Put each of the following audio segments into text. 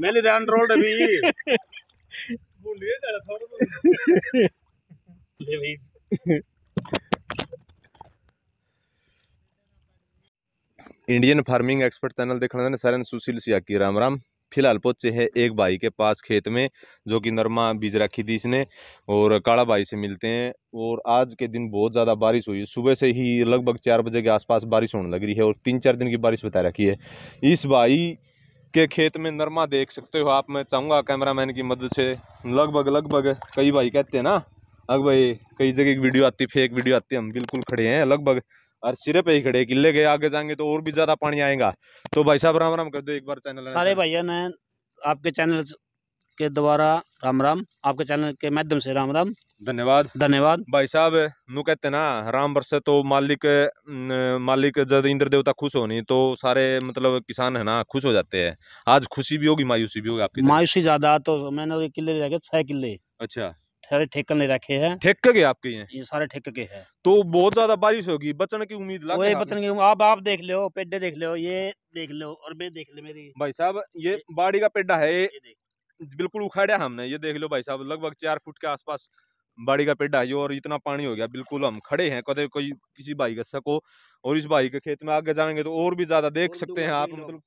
मेली ध्यान रोड अभी ले भाई इंडियन फार्मिंग एक्सपर्ट चैनल देख रहे सर सुशील सियाकी राम राम फिलहाल पहुंचे हैं एक भाई के पास खेत में जो कि नरमा बीज रखी थी इसने और काला भाई से मिलते हैं और आज के दिन बहुत ज़्यादा बारिश हुई है सुबह से ही लगभग चार बजे के आसपास बारिश होने लग रही है और तीन चार दिन की बारिश बता रखी है इस भाई के खेत में नरमा देख सकते हो आप मैं कैमरा कैमरामैन की मदद से लगभग लगभग कई भाई कहते हैं ना अग भाई कई जगह की वीडियो आती फेक वीडियो आती हम बिल्कुल खड़े हैं लगभग और सिरे पे ही खड़े किले के आगे जाएंगे तो और भी ज़्यादा पानी आएगा तो भाई साहब राम राम कर दो एक बार चैनल सारे भाइयों ने आपके चैनल के द्वारा राम राम आपके चैनल के माध्यम से राम राम धन्यवाद धन्यवाद भाई साहब नू कहते ना राम बरसे तो मालिक मालिक जब इंद्र देवता खुश होनी तो सारे मतलब किसान है ना खुश हो जाते हैं आज खुशी भी होगी मायूसी भी होगी आपकी मायूसी ज्यादा तो मैंने तो किले रखे छह किले अच्छा सारे ठेकन ले रखे हैं ठेक के आपके हैं ये सारे ठेक के हैं तो बहुत ज्यादा बारिश होगी बचने की उम्मीद लगे बचने की आप आप देख लो पेडे देख लो ये देख लो और मैं देख ले मेरी भाई साहब ये बाड़ी का पेडा है बिल्कुल उखाड़ा हमने ये देख लो भाई साहब लगभग चार फुट के आसपास बाड़ी का पेड़ आई और इतना पानी हो गया बिल्कुल हम खड़े हैं कदे कोई किसी भाई का सको और इस भाई के खेत में आगे जाएंगे तो और भी ज्यादा देख तो सकते हैं आप मतलब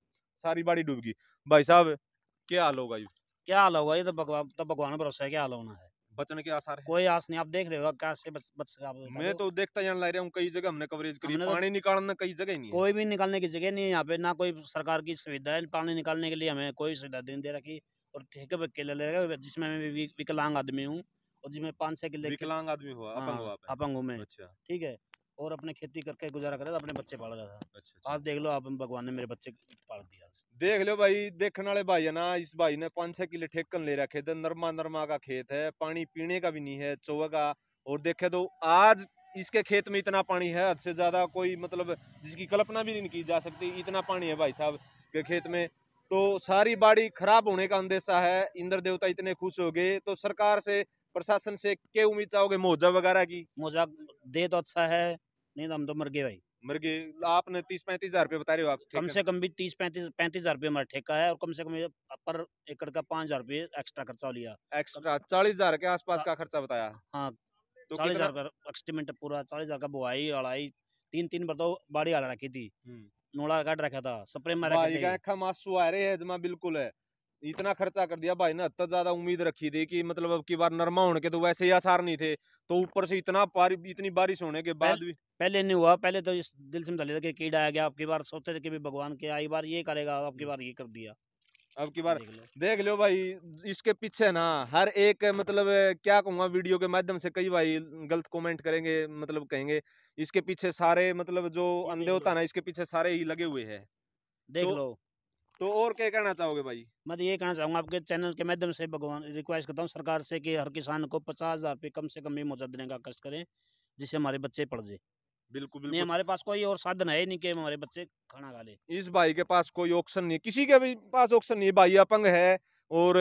सारी बाड़ी डूबगी भाई साहब क्या हाल होगा ये क्या हाल होगा ये तो भगवान तो भगवान भरोसा है क्या हाल होना है बचने के आसार है कोई आस नहीं आप देख रहे हो कैसे बच बच आप मैं तो देखता जान ला रहा हूँ कई जगह हमने कवरेज करी हमने तो पानी निकालने कई जगह नहीं कोई भी निकालने की जगह नहीं है यहाँ पे ना कोई सरकार की सुविधा है पानी निकालने के लिए हमें कोई सुविधा नहीं दे रखी और ठेके पे अकेले जिसमें मैं विकलांग आदमी हूँ और जिसमें पाँच साइकिल लेके विकलांग आदमी हुआ अपंग हुआ हाँ, अपंग में अच्छा ठीक है और अपने खेती करके गुजारा था अपने बच्चे पाल रहा था अच्छा, अच्छा आज देख लो आप भगवान ने मेरे बच्चे पाल दिया देख लो भाई देखने वाले भाई है ना इस भाई ने पाँच छह किले ठेकन ले रखे थे नरमा नरमा का खेत है पानी पीने का भी नहीं है चौवा का और देखे तो आज इसके खेत में इतना पानी है हद से ज़्यादा कोई मतलब जिसकी कल्पना भी नहीं की जा सकती इतना पानी है भाई साहब के खेत में तो सारी बाड़ी खराब होने का अंदेशा है इंद्र देवता इतने खुश हो गए तो सरकार से प्रशासन से क्या उम्मीद चाहोगे मोजा वगैरह की मोजा दे तो अच्छा है नहीं तो हम तो मर गए भाई मर गए आपने तीस पैंतीस हजार रुपये बता रहे हो आप कम से कम भी तीस पैंतीस पैंतीस हजार रुपये हमारा ठेका है और कम से कम पर एकड़ का पाँच हजार रुपये एक्स्ट्रा खर्चा लिया एक्स्ट्रा चालीस हजार के आसपास हाँ। का खर्चा बताया हाँ तो चालीस हजार का एक्सटीमेंट पूरा चालीस हजार का बुआई अड़ाई तीन तीन बार तो बाड़ी आला रखी थी हम्म। नोड़ा काट रखा था सप्रे मारा बिल्कुल है इतना खर्चा कर दिया भाई ने हद ज़्यादा उम्मीद रखी थी कि मतलब अब की बार नरमा होने के तो वैसे ही आसार नहीं थे तो ऊपर से इतना इतनी बारिश होने के बाद भी पहले नहीं हुआ पहले तो इस दिल से मतलब था कि कीड़ा आ गया आपकी बार सोचते थे कि भगवान के आई बार ये करेगा आपकी बार ये कर दिया अब की बार देख लो भाई इसके पीछे ना हर एक मतलब क्या कहूंगा वीडियो के माध्यम से कई भाई गलत कमेंट करेंगे मतलब कहेंगे इसके पीछे सारे मतलब जो अंधे होता ना इसके पीछे सारे ही लगे हुए हैं देख तो, लो तो और क्या कहना चाहोगे भाई मैं तो ये कहना चाहूँगा आपके चैनल के माध्यम से भगवान रिक्वेस्ट करता हूँ सरकार से कि हर किसान को पचास हज़ार रुपये कम से कम भी मुआवजा देने का कष्ट करें जिससे हमारे बच्चे पढ़ जाए बिल्कुल बिल्कुल नहीं हमारे पास कोई और साधन है नहीं कि हमारे बच्चे खाना खा ले इस भाई के पास कोई ऑप्शन नहीं किसी के भी पास ऑप्शन नहीं भाई अपंग है और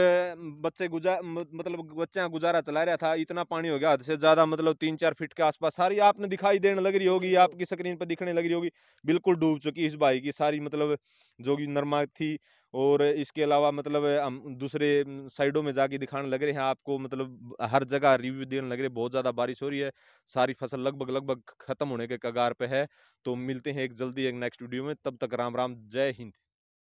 बच्चे गुजार मतलब बच्चे यहाँ गुजारा चला रहा था इतना पानी हो गया हद से ज़्यादा मतलब तीन चार फीट के आसपास सारी आपने दिखाई देने लग रही होगी आपकी स्क्रीन पर दिखने लग रही होगी बिल्कुल डूब चुकी इस बाई की सारी मतलब जो कि नरमा थी और इसके अलावा मतलब हम दूसरे साइडों में जाके दिखाने लग रहे हैं आपको मतलब हर जगह रिव्यू देने लग रहे बहुत ज़्यादा बारिश हो रही है सारी फसल लगभग लगभग ख़त्म होने के कगार पर है तो मिलते हैं एक जल्दी एक नेक्स्ट वीडियो में तब तक राम राम जय हिंद